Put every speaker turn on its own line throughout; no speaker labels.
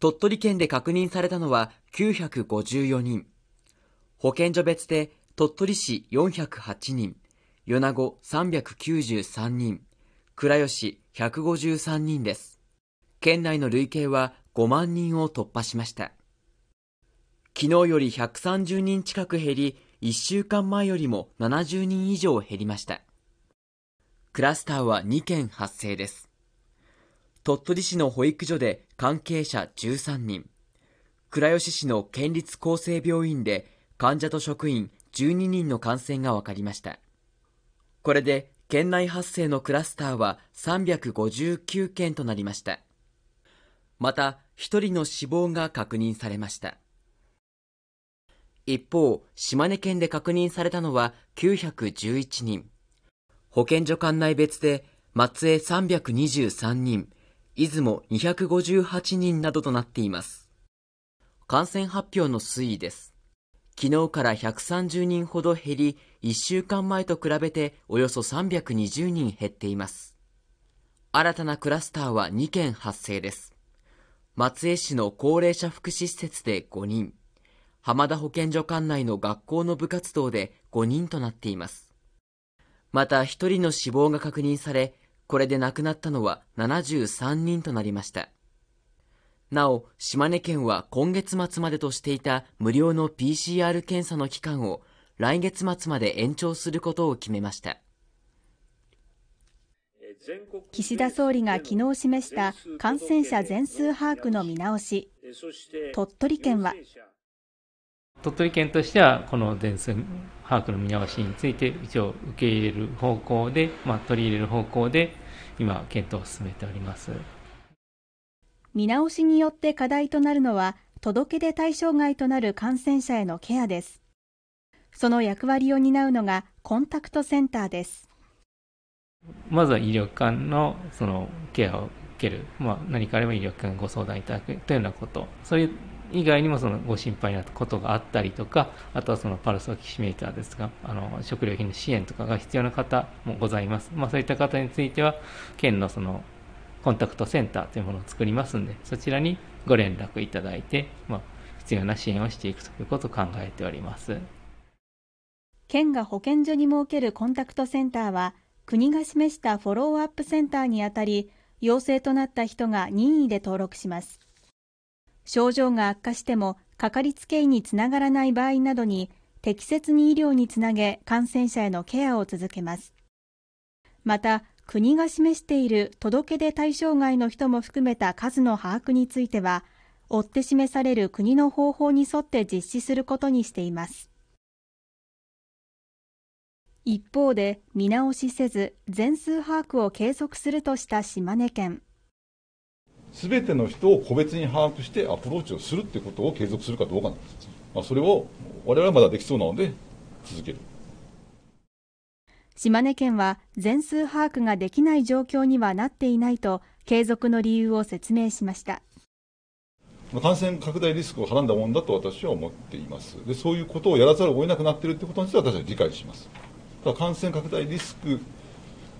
鳥取県で確認されたのは954人。保健所別で鳥取市408人、米子393人、倉吉153人です。県内の累計は5万人を突破しました。昨日より130人近く減り、1週間前よりも70人以上減りました。クラスターは2件発生です。鳥取市の保育所で関係者13人、倉吉市の県立厚生病院で患者と職員12人の感染が分かりました。これで県内発生のクラスターは359件となりました。また、1人の死亡が確認されました。一方、島根県で確認されたのは911人。保健所管内別で松江323人、出雲258人などとなっています。感染発表の推移です。昨日から130人ほど減り、1週間前と比べておよそ320人減っています。新たなクラスターは2件発生です。松江市の高齢者福祉施設で5人、浜田保健所管内の学校の部活動で5人となっています。また1人の死亡が確認され、これで亡くなったのは73人となりました。なお、島根県は今月末までとしていた無料の PCR 検査の期間を来月末まで延長することを決めました。
岸田総理が昨日示した感染者全数把握の見直し、鳥取県は
鳥取県としてはこの全数把握の見直しについて一応受け入れる方向で、まあ、取り入れる方向で今検討を進めております
見直しによって課題となるのは届け出対象外となる感染者へのケアですその役割を担うのがコンタクトセンターです
まずは医療機関のそのケアを受ける、まあ、何かあれば医療機関ご相談いただくというようなことそういう以外にもそのご心配なことがあったりとかあとはそのパルスオキシメーターですがあの食料品の支援とかが必要な方もございます、まあ、そういった方については県のそのコンタクトセンターというものを作りますんでそちらにご連絡いただいて、まあ、必要な支援をしていくということを考えております
県が保健所に設けるコンタクトセンターは国が示したフォローアップセンターにあたり陽性となった人が任意で登録します症状が悪化してもかかりつけ医につながらない場合などに適切に医療につなげ感染者へのケアを続けますまた国が示している届け出対象外の人も含めた数の把握については追って示される国の方法に沿って実施することにしています一方で見直しせず全数把握を継続するとした島根県
すべての人を個別に把握してアプローチをするってことを継続するかどうかなんです。まあ、それを我々はまだできそうなので続ける。
島根県は全数把握ができない状況にはなっていないと継続の理由を説明しました
感染拡大リスクをはらんだもんだと私は思っていますでそういうことをやらざるを得なくなっているってことについて私は理解しますただ感染拡大リスク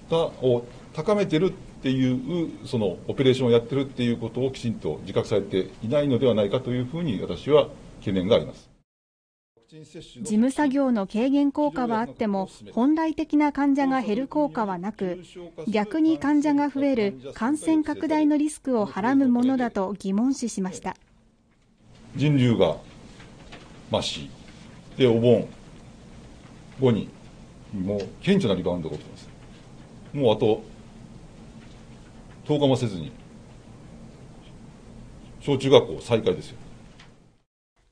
がを高めているっていうそのオペレーションをやってるっていうことをきちんと自覚されていないのではないかというふうに私は懸念があります。
事
務作業の軽減効果はあっても本来的な患者が減る効果はなく逆に患者が増える感染拡大のリスクをはらむものだと疑問視しました
人流が増しでお盆後にもう顕著なリバウンドが起きてますもうあと登下もせずに、小中学校再開ですよ。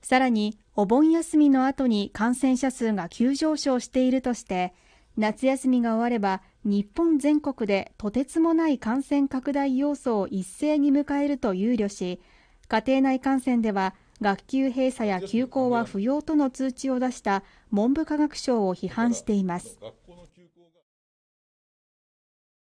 さらに、お盆休みの後に感染者数が急上昇しているとして、夏休みが終われば、日本全国でとてつもない感染拡大要素を一斉に迎えると憂慮し、家庭内感染では、学級閉鎖や休校は不要との通知を出した文部科学省を批判しています。